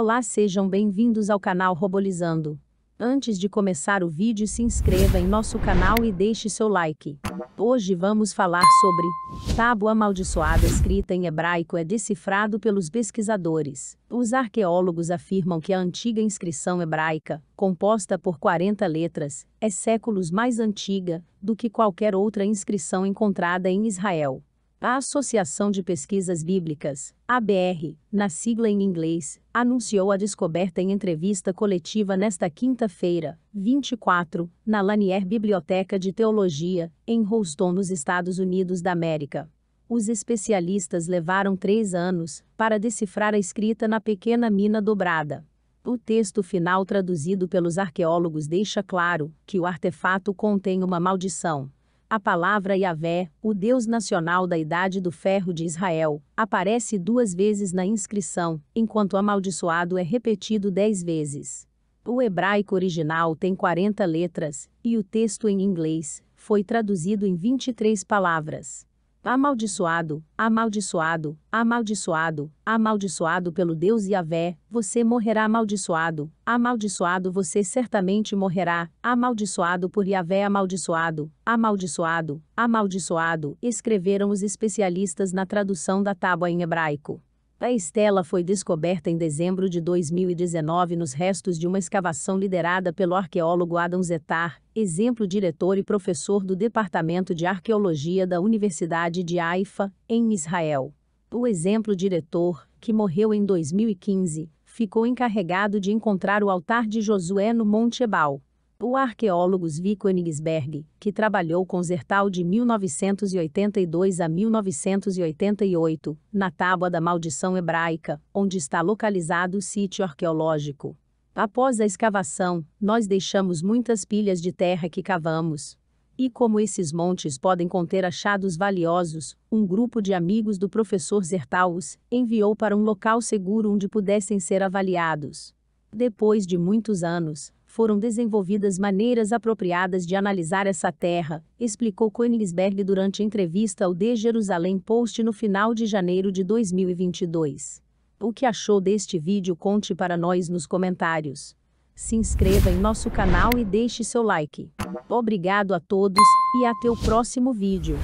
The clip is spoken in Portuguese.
Olá, sejam bem-vindos ao canal Robolizando. Antes de começar o vídeo, se inscreva em nosso canal e deixe seu like. Hoje vamos falar sobre tábua amaldiçoada escrita em hebraico é decifrado pelos pesquisadores. Os arqueólogos afirmam que a antiga inscrição hebraica, composta por 40 letras, é séculos mais antiga do que qualquer outra inscrição encontrada em Israel. A Associação de Pesquisas Bíblicas, ABR, na sigla em inglês, anunciou a descoberta em entrevista coletiva nesta quinta-feira, 24, na Lanier Biblioteca de Teologia, em Houston, nos Estados Unidos da América. Os especialistas levaram três anos para decifrar a escrita na pequena mina dobrada. O texto final traduzido pelos arqueólogos deixa claro que o artefato contém uma maldição a palavra Yahvé, o Deus nacional da Idade do Ferro de Israel, aparece duas vezes na inscrição, enquanto amaldiçoado é repetido dez vezes. O hebraico original tem 40 letras, e o texto em inglês foi traduzido em 23 palavras. Amaldiçoado, amaldiçoado, amaldiçoado, amaldiçoado pelo Deus Yahvé, você morrerá amaldiçoado, amaldiçoado você certamente morrerá, amaldiçoado por Yahvé amaldiçoado, amaldiçoado, amaldiçoado, escreveram os especialistas na tradução da tábua em hebraico. A estela foi descoberta em dezembro de 2019 nos restos de uma escavação liderada pelo arqueólogo Adam Zetar, exemplo diretor e professor do Departamento de Arqueologia da Universidade de Haifa, em Israel. O exemplo diretor, que morreu em 2015, ficou encarregado de encontrar o altar de Josué no Monte Ebal. O arqueólogo Svi Königsberg, que trabalhou com Zertal de 1982 a 1988, na Tábua da Maldição Hebraica, onde está localizado o sítio arqueológico. Após a escavação, nós deixamos muitas pilhas de terra que cavamos. E como esses montes podem conter achados valiosos, um grupo de amigos do professor Zertal os enviou para um local seguro onde pudessem ser avaliados. Depois de muitos anos, foram desenvolvidas maneiras apropriadas de analisar essa terra, explicou Koenigsberg durante entrevista ao The Jerusalem Post no final de janeiro de 2022. O que achou deste vídeo conte para nós nos comentários. Se inscreva em nosso canal e deixe seu like. Obrigado a todos e até o próximo vídeo.